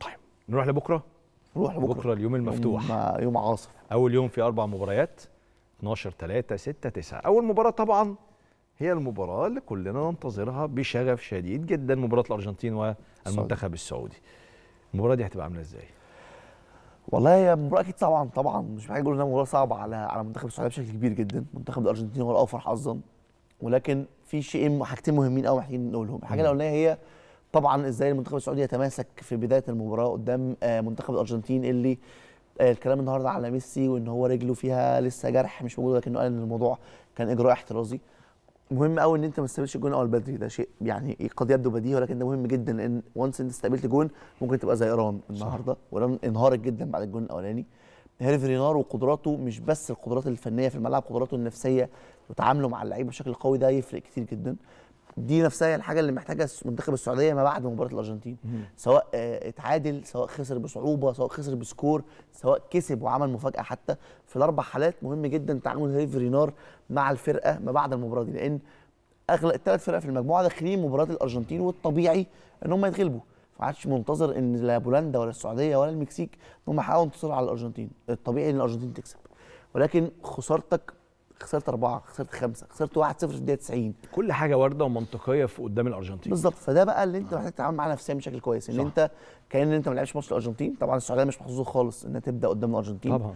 طيب نروح لبكره نروح لبكره بكره اليوم المفتوح يوم, آه، يوم عاصف اول يوم في اربع مباريات 12 3 6 9 اول مباراه طبعا هي المباراه اللي كلنا ننتظرها بشغف شديد جدا مباراه الارجنتين والمنتخب السعودي المباراه دي هتبقى عامله ازاي والله هي مباراه اكيد طبعا طبعا مش محتاج اقول انها مباراه صعبه على على منتخب السعوديه بشكل كبير جدا منتخب الارجنتين هو الاوفر حظا ولكن في شيئين حاجتين مهمين قوي محتاجين نقولهم الحاجه الاولانيه هي طبعا ازاي المنتخب السعودي يتماسك في بدايه المباراه قدام آه، منتخب الارجنتين اللي آه، الكلام النهارده على ميسي وان هو رجله فيها لسه جرح مش موجود لكنه قال ان الموضوع كان اجراء احترازي مهم قوي ان انت ما تستقبلش الجون اول بدري ده شيء يعني قد يبدو بديهي ولكن ده مهم جدا لان وانس انت استقبلت جون ممكن تبقى زي ايران النهارده وايران انهارت جدا بعد الجون الاولاني هيرفي رينار وقدراته مش بس القدرات الفنيه في الملعب قدراته النفسيه وتعامله مع اللعيبه بشكل قوي ده يفرق كتير جدا دي نفسها هي الحاجه اللي محتاجها منتخب السعوديه ما بعد مباراه الارجنتين سواء آه، اتعادل سواء خسر بصعوبه سواء خسر بسكور سواء كسب وعمل مفاجاه حتى في الاربع حالات مهم جدا تعامل هيرفي رينار مع الفرقه ما بعد المباراه دي لان اغلب الثلاث فرق في المجموعه داخلين مباراه الارجنتين والطبيعي ان هم يتغلبوا ما عادش منتظر ان لا بولندا ولا السعوديه ولا المكسيك ان هم يحققوا انتصار على الارجنتين الطبيعي ان الارجنتين تكسب ولكن خسارتك خسرت اربعه خسرت خمسه خسرت 1-0 في الدقيقه 90 كل حاجه وارده ومنطقيه في قدام الارجنتين بالظبط فده بقى اللي انت محتاج تتعامل معاه نفسيا بشكل كويس ان صح. انت كان انت ما لعبش ماتش الارجنتين طبعا السعوديه مش محظوظه خالص انها تبدا قدام الارجنتين طبعا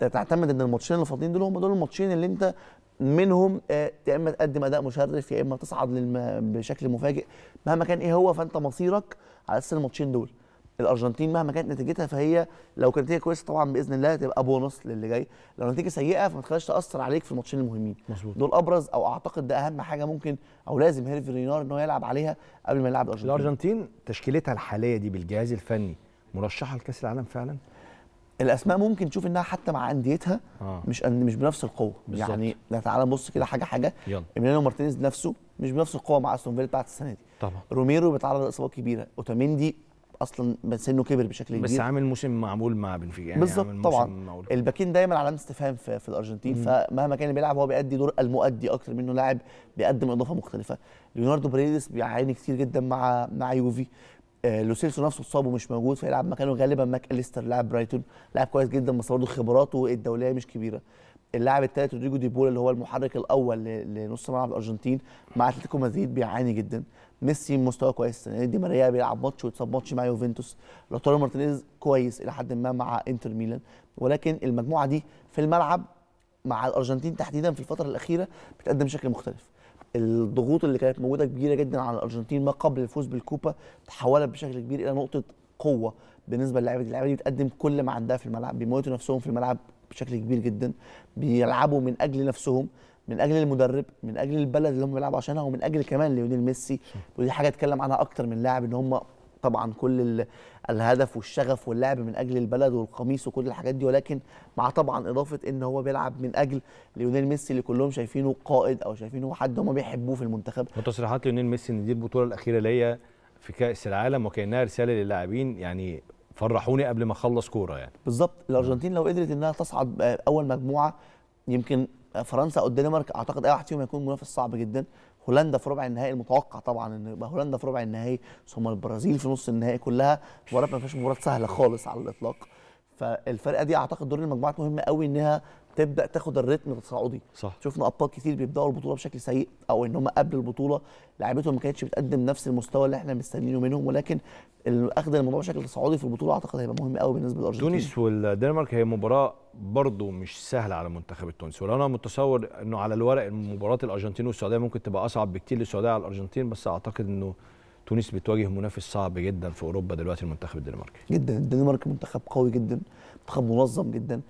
تعتمد ان الماتشين اللي فاضلين دول هم دول الماتشين اللي انت منهم آه، يا اما تقدم اداء مشرف يا اما تصعد بشكل مفاجئ مهما كان ايه هو فانت مصيرك على اساس الماتشين دول الارجنتين مهما كانت نتيجتها فهي لو كانت هي كويسه طبعا باذن الله تبقى بونص للي جاي لو نتيجه سيئه فما تخليش تاثر عليك في الماتشين المهمين مظبوط دول ابرز او اعتقد ده اهم حاجه ممكن او لازم هيرفي رينار ان هو يلعب عليها قبل ما يلعب الارجنتين الارجنتين تشكيلتها الحاليه دي بالجهاز الفني مرشحه لكاس العالم فعلا الاسماء ممكن تشوف انها حتى مع انديتها آه. مش مش بنفس القوه بالزبط. يعني تعالى نبص كده حاجه حاجه ايميليانو مارتينيز نفسه مش بنفس القوه مع استون فيلا بتاعت السنه دي طبعا روميرو بيتعرض لاصابات كبيره اوتاميندي اصلا سنه كبر بشكل كبير بس عامل موسم معمول مع بنفيكا يعني بالظبط طبعا الباكين دايما علامه استفهام في, في الارجنتين مم. فمهما كان بيلعب هو بيأدي دور المؤدي اكتر منه لاعب بيقدم اضافه مختلفه ليوناردو بريدس بيعاني كتير جدا مع مع يوفي آه لوسيلسو نفسه اتصاب ومش موجود فيلعب مكانه غالبا ماك اليستر لاعب برايتون لاعب كويس جدا بس برضه خبراته الدوليه مش كبيره اللاعب الثالث رودريجو دي بول اللي هو المحرك الاول لنص ملعب الارجنتين مع اتلتيكو مدريد بيعاني جدا ميسي مستوى كويس السنه يعني دي ماريا بيلعب ماتش ويتصاب ماتش مع يوفنتوس لوتارو مارتينيز كويس الى حد ما مع انتر ميلان ولكن المجموعه دي في الملعب مع الارجنتين تحديدا في الفتره الاخيره بتقدم شكل مختلف الضغوط اللي كانت موجوده كبيره جدا على الارجنتين ما قبل الفوز بالكوبا تحولت بشكل كبير الى نقطه قوه بالنسبه للاعيبه اللعيبه دي بتقدم كل ما عندها في الملعب بيموتوا نفسهم في الملعب بشكل كبير جدا بيلعبوا من اجل نفسهم من اجل المدرب من اجل البلد اللي هم بيلعبوا عشانها ومن اجل كمان ليونيل ميسي ودي حاجه اتكلم عنها اكتر من لاعب ان هم طبعا كل الهدف والشغف واللعب من اجل البلد والقميص وكل الحاجات دي ولكن مع طبعا اضافه ان هو بيلعب من اجل ليونيل ميسي اللي كلهم شايفينه قائد او شايفينه حد هم بيحبوه في المنتخب وتصريحات ليونيل ميسي ان دي البطوله الاخيره ليا في كاس العالم وكانها رساله للاعبين يعني فرحوني قبل ما اخلص كوره يعني بالظبط الارجنتين لو قدرت انها تصعد اول مجموعه يمكن فرنسا او الدنمارك اعتقد اي واحد فيهم هيكون منافس صعب جدا هولندا في ربع النهائي المتوقع طبعا ان يبقى هولندا في ربع النهائي ثم البرازيل في نص النهائي كلها مباراه ما فيهاش مباراه سهله خالص على الاطلاق فالفرقه دي اعتقد دور المجموعات مهم قوي انها تبدا تاخد الريتم التصاعدي صح شفنا ابطال كتير بيبداوا البطوله بشكل سيء او ان هم قبل البطوله لعيبتهم ما كانتش بتقدم نفس المستوى اللي احنا مستنيينه منهم ولكن اخذ الموضوع بشكل تصاعدي في البطوله اعتقد هيبقى مهم قوي بالنسبه للارجنتين تونس والدنمارك هي مباراه برضه مش سهله على المنتخب التونسي ولو انا متصور انه على الورق مباراه الارجنتين والسعوديه ممكن تبقى اصعب بكتير للسعوديه على الارجنتين بس اعتقد انه تونس بتواجه منافس صعب جدا في اوروبا دلوقتي المنتخب الدنماركي جدا الدنمارك منتخب قوي جدا منتخب منظم جدا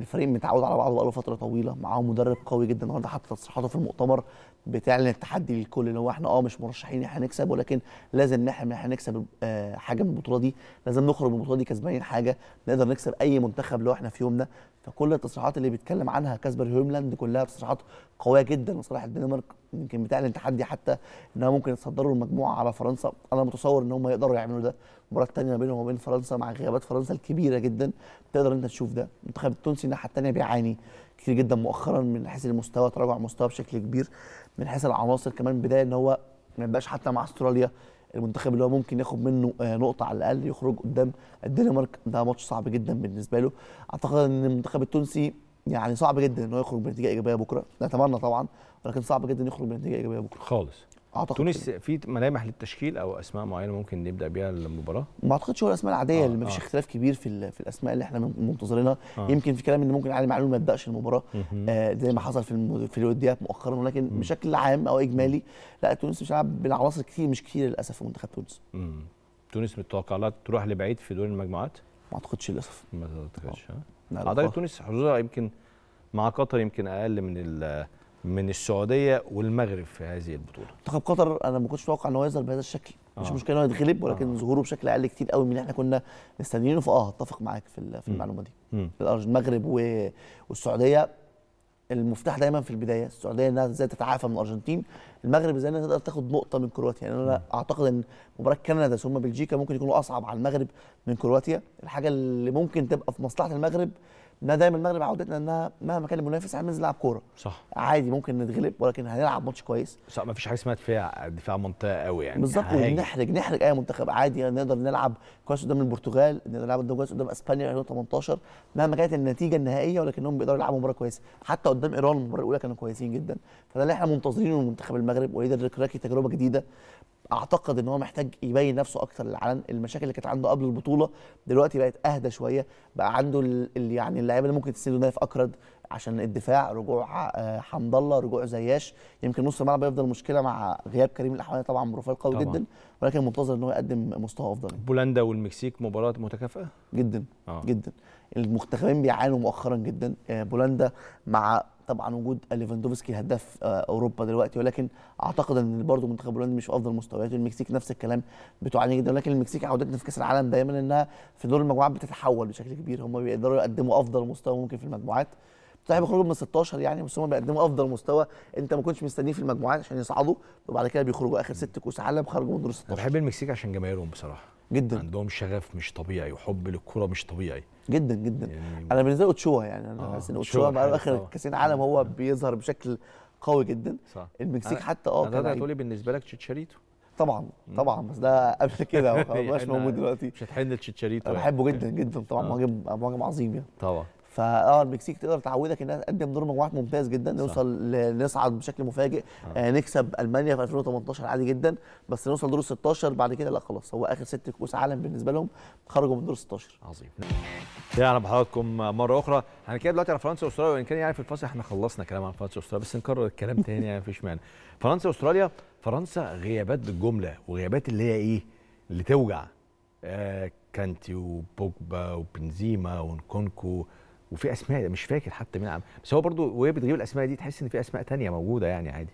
الفريق متعود على بعضه بقاله فتره طويله معاه مدرب قوي جدا النهارده حتى تصريحاته في المؤتمر بتعلن التحدي للكل اللي هو احنا اه مش مرشحين احنا نكسب ولكن لازم نحلم ان احنا نكسب آه، حاجه من البطوله دي لازم نخرج من البطوله دي كسبانين حاجه نقدر نكسب اي منتخب لو احنا في يومنا فكل التصريحات اللي بيتكلم عنها كاسبر هيرملاند كلها تصريحات قويه جدا وصراحه الدنمارك يمكن بتعلن تحدي حتى انها ممكن يتصدروا المجموعه على فرنسا انا متصور ان هم يقدروا يعملوا ده المباراه الثانيه ما بينهم وما بين فرنسا مع غيابات فرنسا الكبيره جدا تقدر انت تشوف ده المنتخب التونسي الناحيه الثانيه بيعاني كتير جدا مؤخرا من حيث المستوى تراجع مستوى بشكل كبير من حيث العناصر كمان بدايه ان هو ما يبقاش حتى مع استراليا المنتخب اللي هو ممكن ياخد منه آه، نقطه على الاقل يخرج قدام الدنمارك ده ماتش صعب جدا بالنسبه له اعتقد ان المنتخب التونسي يعني صعب جدا انه يخرج بنتيجه ايجابيه بكره نتمنى طبعا ولكن صعب جدا يخرج بنتيجه ايجابيه بكره خالص اعتقد تونس في ملامح للتشكيل او اسماء معينه ممكن نبدا بيها المباراه ما اعتقدش هو الاسماء العاديه آه اللي مفيش آه. اختلاف كبير في في الاسماء اللي احنا منتظرينها آه. يمكن في كلام ان ممكن علي معلول ما يبداش المباراه آه زي ما حصل في في الوديات مؤخرا ولكن مم. بشكل عام او اجمالي لا تونس مش هتلعب بالعناصر كتير مش كتير للاسف في منتخب تونس مم. تونس متوقع لها تروح لبعيد في دور المجموعات ما اعتقدش للاسف ما اعتقدش اعتقد تونس حظوظها يمكن مع قطر يمكن اقل من ال من السعوديه والمغرب في هذه البطوله منتخب طيب، قطر انا ما كنتش متوقع ان هو يظهر بهذا الشكل مش آه. مشكله انه يتغلب آه. ولكن آه. ظهوره بشكل اقل كتير قوي من اللي احنا كنا مستنيينه فاه اتفق معاك في في المعلومه دي المغرب والسعوديه المفتاح دايما في البدايه السعوديه انها ازاي تتعافى من الارجنتين المغرب ازاي انها تقدر تاخد نقطه من كرواتيا يعني انا م. اعتقد ان مباراه كندا ثم بلجيكا ممكن يكونوا اصعب على المغرب من كرواتيا الحاجه اللي ممكن تبقى في مصلحه المغرب دايما المغرب عودتنا انها مهما كان المنافس احنا بننزل نلعب كوره صح عادي ممكن نتغلب ولكن هنلعب ماتش كويس صح مفيش حاجه اسمها دفاع دفاع منطقه قوي يعني بالظبط ونحرج نحرج اي منتخب عادي يعني نقدر نلعب كويس قدام البرتغال نقدر نلعب كويس قدام اسبانيا 2018 مهما كانت النتيجه النهائيه ولكنهم بيقدروا يلعبوا مباراه كويسه حتى قدام ايران المباراه الاولى كانوا كويسين جدا فده اللي احنا منتظرينه من منتخب المغرب وليد الركراكي تجربه جديده اعتقد ان هو محتاج يبين نفسه اكتر للعلن المشاكل اللي كانت عنده قبل البطوله دلوقتي بقت اهدى شويه بقى عنده اللي يعني اللعيبه اللي ممكن تسنده نايف اكرد عشان الدفاع رجوع آه، حمد الله رجوع زياش يمكن نص الملعب يفضل مشكله مع غياب كريم الاحواني طبعا بروفايل قوي جدا ولكن منتظر ان هو يقدم مستوى افضل بولندا والمكسيك مباراه متكافئه جدا آه. جدا المنتخبين بيعانوا مؤخرا جدا آه، بولندا مع طبعا وجود ليفاندوفسكي هداف آه، اوروبا دلوقتي ولكن اعتقد ان برضه منتخب هولندا مش في افضل مستوياته المكسيك نفس الكلام بتعاني جدا ولكن المكسيك عودتنا في كاس العالم دايما انها في دور المجموعات بتتحول بشكل كبير هم بيقدروا يقدموا افضل مستوى ممكن في المجموعات صحيح بيخرجوا من 16 يعني بس هم بيقدموا افضل مستوى انت ما كنتش مستنيه في المجموعات عشان يصعدوا وبعد كده بيخرجوا اخر ست كؤوس عالم خرجوا من دور 16 انا بحب المكسيك عشان جماهيرهم بصراحه جدا عندهم شغف مش طبيعي وحب للكره مش طبيعي جدا جدا يعني انا بالنسبه لي اوتشوا يعني انا آه، حاسس ان اوتشوا بقى اخر آه. كاسين عالم هو بيظهر بشكل قوي جدا صح المكسيك حتى اه كان هتقولي بالنسبه لك تشيتشاريتو طبعا طبعا بس ده قبل كده ما بقاش موجود دلوقتي مش هتحن لتشيتشاريتو انا يعني. بحبه جدا جدا طبعا آه. مهاجم مهاجم عظيم يعني طبعا فاه المكسيك تقدر تعودك انها تقدم دور مجموعات ممتاز جدا نوصل نصعد بشكل مفاجئ آه. آه نكسب المانيا في 2018 عادي جدا بس نوصل دور 16 بعد كده لا خلاص هو اخر ست كؤوس عالم بالنسبه لهم خرجوا من دور 16 عظيم يا يعني بحضراتكم مره اخرى هنتكلم دلوقتي على فرنسا واستراليا وان كان يعني في الفاصل احنا خلصنا كلام عن فرنسا واستراليا بس نكرر الكلام تاني يعني مفيش معنى فرنسا واستراليا فرنسا غيابات بالجمله وغيابات اللي هي ايه اللي توجع آه كانتي وبوجبا وبنزيما ونكونكو وفي اسماء مش فاكر حتى مين عم بس هو برضو وهي بتغيب الاسماء دي تحس ان في اسماء تانية موجوده يعني عادي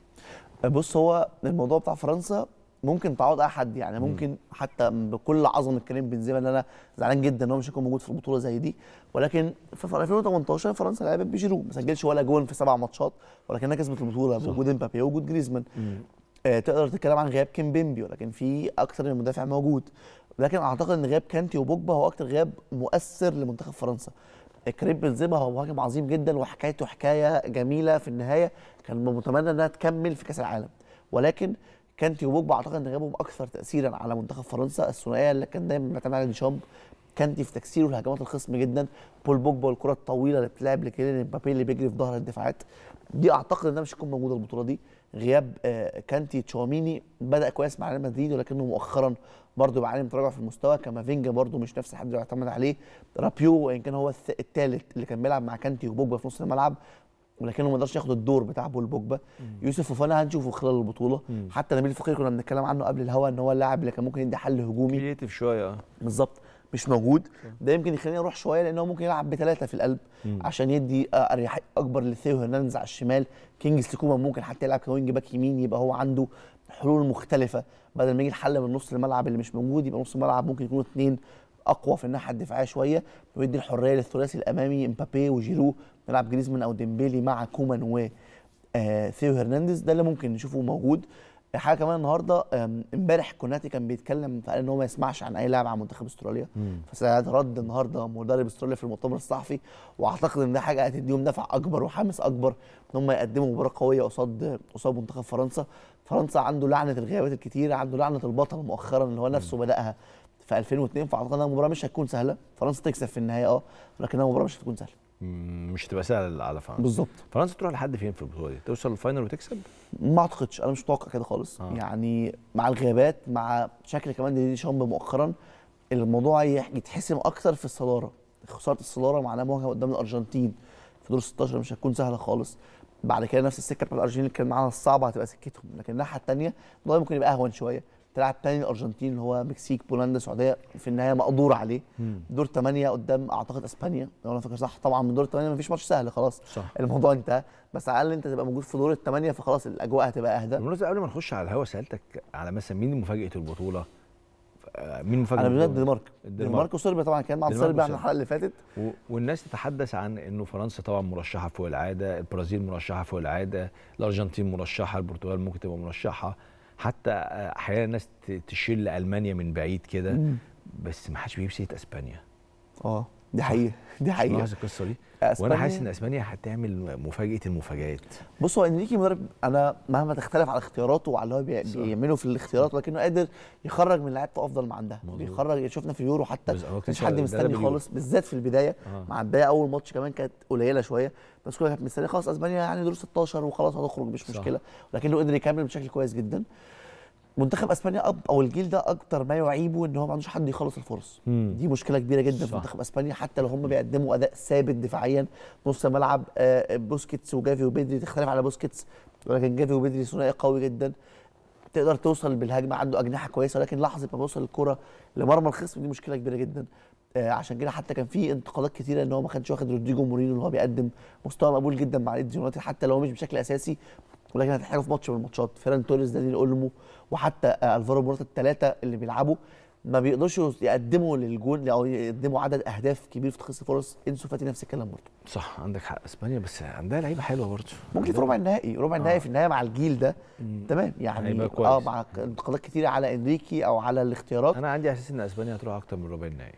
بص هو الموضوع بتاع فرنسا ممكن تعوض اي حد يعني ممكن مم. حتى بكل عظمه كريم بنزيما اللي انا زعلان جدا ان هو مش هيكون موجود في البطوله زي دي ولكن في 2018 فرنسا لعبت بجيرو ما سجلش ولا جون في سبع ماتشات ولكنها كسبت البطوله بوجود امبابي وجود جريزمان آه تقدر تتكلم عن غياب بيمبي ولكن في اكثر من مدافع موجود لكن اعتقد ان غياب كانتي وبوجبا هو اكثر غياب مؤثر لمنتخب فرنسا كريم بنزيما هو مهاجم عظيم جدا وحكايته حكايه جميله في النهايه كان متمنى انها تكمل في كاس العالم ولكن كان تيوبوك بعتقد ان غيابهم اكثر تاثيرا على منتخب فرنسا الثنائيه اللي كان دايما بيعتمد على ديشامب كاندي في تكسيره لهجمات الخصم جدا بول بوجبا والكره الطويله اللي بتلعب لكيلين مبابي اللي بيجري في ظهر الدفاعات دي اعتقد انها مش هتكون موجوده البطوله دي غياب آه، كانتي تشواميني بدا كويس مع ريال مدريد ولكنه مؤخرا برضه بيعاني تراجع في المستوى كافينجا برضه مش نفس الحد اللي يعتمد عليه رابيو وان كان هو الثالث اللي كان بيلعب مع كانتي وبوجبا في نص الملعب ولكنه ما قدرش ياخد الدور بتاع بول بوجبا يوسف فوفانا هنشوفه خلال البطوله مم. حتى نبيل فقير كنا بنتكلم عنه قبل الهوا ان هو اللاعب اللي كان ممكن يدي حل هجومي كريتيف شويه بالظبط مش موجود ده يمكن يخليني اروح شويه لان هو ممكن يلعب بثلاثه في القلب مم. عشان يدي آه، اريحيه اكبر لثيو هرنانديز على الشمال كينجز كوما ممكن حتى يلعب كوينج باك يمين يبقى هو عنده حلول مختلفه بدل ما يجي الحل من نص الملعب اللي مش موجود يبقى نص الملعب ممكن يكونوا اثنين اقوى في الناحيه الدفاعيه شويه ويدي الحريه للثلاثي الامامي امبابي وجيرو نلعب جريزمان او ديمبيلي مع كومان و آه ثيو هرنانديز ده اللي ممكن نشوفه موجود حاجه كمان النهارده امبارح كوناتي كان بيتكلم فقال ان هو ما يسمعش عن اي لاعب عن منتخب استراليا رد النهارده مدرب استراليا في المؤتمر الصحفي واعتقد ان ده حاجه هتديهم دفع اكبر وحماس اكبر ان هم يقدموا مباراه قويه قصاد قصاد منتخب فرنسا فرنسا عنده لعنه الغيابات الكتير عنده لعنه البطل مؤخرا اللي هو نفسه بداها في 2002 فاعتقد انها مباراه مش هتكون سهله فرنسا تكسب في النهايه اه لكنها مباراه مش هتكون سهله مش هتبقى سهل على فرنسا بالظبط فرنسا تروح لحد فين في البطوله دي؟ توصل للفاينل وتكسب؟ ما اعتقدش انا مش متوقع كده خالص آه. يعني مع الغيابات مع شكل كمان دي شامب مؤخرا الموضوع يتحسم اكثر في الصداره خساره الصداره معناها مواجهه قدام الارجنتين في دور 16 مش هتكون سهله خالص بعد كده نفس السكه بتاعت الارجنتين اللي كان معاها الصعبه هتبقى سكتهم لكن الناحيه الثانيه الموضوع ممكن يبقى اهون شويه تلعب تاني الارجنتين اللي هو مكسيك بولندا السعوديه في النهايه مقدور عليه مم. دور ثمانية قدام اعتقد اسبانيا لو انا فاكر صح طبعا من دور الثمانية مفيش ماتش سهل خلاص صح. الموضوع انتهى بس على الاقل انت تبقى موجود في دور الثمانيه فخلاص الاجواء هتبقى اهدى بالمناسبه قبل ما نخش على الهوا سالتك على مثلا مين مفاجاه البطوله آه، مين مفاجاه انا بالنسبه الدنمارك الدنمارك وصربيا طبعا كان مع صربيا عن الحلقه اللي فاتت و... والناس تتحدث عن انه فرنسا طبعا مرشحه فوق العاده البرازيل مرشحه فوق العاده الارجنتين مرشحه البرتغال ممكن تبقى مرشحه حتى احيانا الناس تشيل المانيا من بعيد كده بس ما حدش سيره اسبانيا اه دي حقيقه دي حقيقه ملاحظ القصه دي وانا حاسس ان اسبانيا هتعمل مفاجاه المفاجات بص هو انريكي مدرب انا مهما تختلف على اختياراته وعلى اللي هو بيعمله في الاختيارات ولكنه قادر يخرج من لعيبته افضل ما عندها مزبوط. بيخرج شفنا في اليورو حتى مش حد مستني خالص بالذات في البدايه آه. مع البدايه اول ماتش كمان كانت قليله شويه بس كلها كانت مستنيه خلاص اسبانيا يعني دور 16 وخلاص هتخرج مش مشكله لكنه قدر يكمل بشكل كويس جدا منتخب اسبانيا أب او الجيل ده اكتر ما يعيبه ان هو ما عندوش حد يخلص الفرص مم. دي مشكله كبيره جدا صح. في منتخب اسبانيا حتى لو هم بيقدموا اداء ثابت دفاعيا نص ملعب آه، آه، بوسكيتس وجافي وبيدري تختلف على بوسكيتس ولكن جافي وبيدري ثنائي قوي جدا تقدر توصل بالهجمه عنده اجنحه كويسه ولكن لحظه ما بيوصل الكره لمرمى الخصم دي مشكله كبيره جدا آه، عشان كده حتى كان في انتقادات كثيره ان هو ما كانش واخد رودريجو مورينو اللي هو بيقدم مستوى مقبول جدا مع الايد يونايتد حتى لو مش بشكل اساسي ولكن هتحتاجه في ماتش من الماتشات فيران توريس دانيل اولمو وحتى آه، الفارو موراتا الثلاثه اللي بيلعبوا ما بيقدرش يقدموا للجون او يقدموا عدد اهداف كبير في تخصيص فرص انسو فاتي نفس الكلام برضه صح عندك حق اسبانيا بس عندها لعيبه حلوه برضه ممكن في ربع النهائي ربع آه. النهائي في النهائي مع الجيل ده تمام يعني اه مع انتقادات كتيره على انريكي او على الاختيارات انا عندي احساس ان اسبانيا هتروح اكتر من ربع النهائي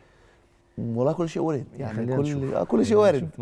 والله كل شيء وارد يعني كل آه، كل شيء وارد